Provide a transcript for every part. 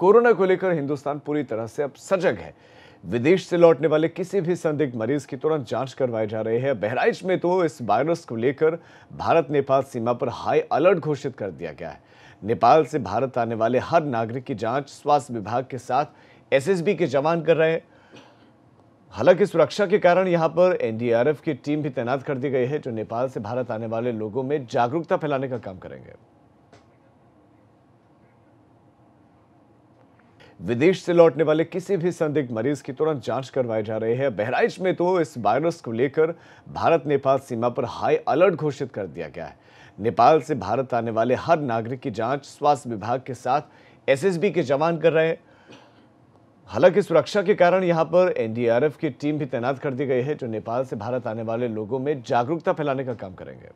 corona को लेकर हिंदुस्तान पूरी तरह से अब सजग है विदेश से लौटने वाले किसी भी संदिग्ध मरीज की तुरंत जांच करवाई जा रही है बहराइच में तो इस वायरस को लेकर भारत नेपाल सीमा पर हाई अलर्ट घोषित कर दिया गया है नेपाल से भारत आने वाले हर नागरिक की जांच स्वास्थ्य विभाग के साथ एसएसबी के जवान कर रहे हैं हालांकि सुरक्षा के कारण यहां पर एनडीआरएफ की टीम भी तैनात कर दी गई है जो नेपाल से भारत आने वाले लोगों में जागरूकता फैलाने का काम करेंगे विदेश से लौटने वाले किसी भी संदिग्ध मरीज की तुरंत जांच करवाई जा रही है बहराइच में तो इस वायरस को लेकर भारत नेपाल सीमा पर हाई अलर्ट घोषित कर दिया गया है नेपाल से भारत आने वाले हर नागरिक की जांच स्वास्थ्य विभाग के साथ एसएसबी के जवान कर रहे हैं हालांकि सुरक्षा के कारण यहां पर एनडीआरएफ की टीम भी तैनात कर दी गई है जो नेपाल से भारत आने वाले लोगों में जागरूकता फैलाने का काम करेंगे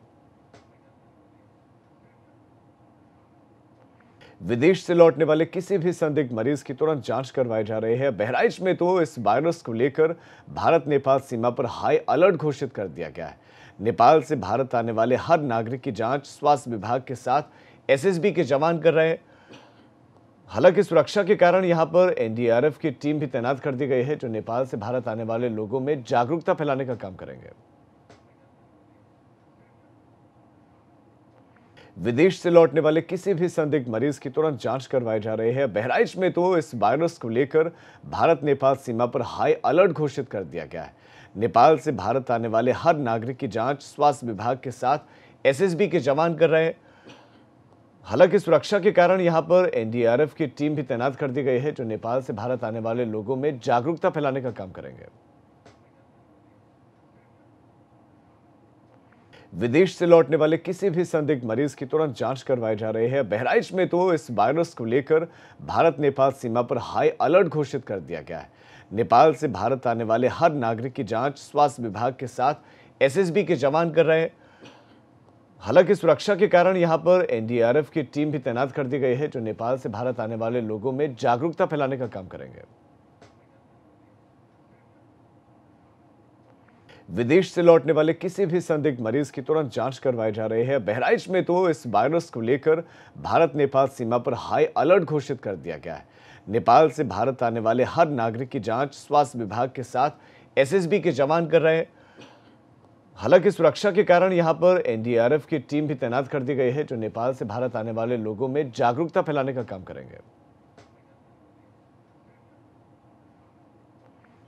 विदेश से लौटने वाले किसी भी संदिग्ध मरीज की तुरंत जांच करवाए जा रहे हैं बहराइच में तो इस वायरस को लेकर भारत नेपाल सीमा पर हाई अलर्ट घोषित कर दिया गया है नेपाल से भारत आने वाले हर नागरिक की जांच स्वास्थ्य विभाग के साथ एसएसबी के जवान कर रहे हैं हालांकि सुरक्षा के कारण यहां पर एनडीआरएफ की टीम भी तैनात कर दी गई है जो नेपाल से भारत आने वाले लोगों में जागरूकता फैलाने का काम करेंगे विदेश से लौटने वाले किसी भी संदिग्ध मरीज की तुरंत जांच करवाई जा रही है बहराइच में तो इस वायरस को लेकर भारत नेपाल सीमा पर हाई अलर्ट घोषित कर दिया गया है नेपाल से भारत आने वाले हर नागरिक की जांच स्वास्थ्य विभाग के साथ एसएसबी के जवान कर रहे हैं हालांकि सुरक्षा के कारण यहां पर एनडीआरएफ की टीम भी तैनात कर दी गई है जो नेपाल से भारत आने वाले लोगों में जागरूकता फैलाने का काम करेंगे विदेश से लौटने वाले किसी भी संदिग्ध मरीज की तुरंत जांच करवाई जा रही है बहराइच में तो इस वायरस को लेकर भारत नेपाल सीमा पर हाई अलर्ट घोषित कर दिया गया है नेपाल से भारत आने वाले हर नागरिक की जांच स्वास्थ्य विभाग के साथ एसएसबी के जवान कर रहे हैं हालांकि सुरक्षा के कारण यहां पर एनडीआरएफ की टीम भी तैनात कर दी गई है जो नेपाल से भारत आने वाले लोगों में जागरूकता फैलाने का काम करेंगे विदेश से लौटने वाले किसी भी संदिग्ध मरीज की तुरंत जांच करवाए जा रहे हैं बहराइच में तो इस वायरस को लेकर भारत नेपाल सीमा पर हाई अलर्ट घोषित कर दिया गया है नेपाल से भारत आने वाले हर नागरिक की जांच स्वास्थ्य विभाग के साथ एसएसबी के जवान कर रहे हैं हालांकि सुरक्षा के कारण यहां पर एनडीआरएफ की टीम भी तैनात कर दी गई है जो नेपाल से भारत आने वाले लोगों में जागरूकता फैलाने का काम करेंगे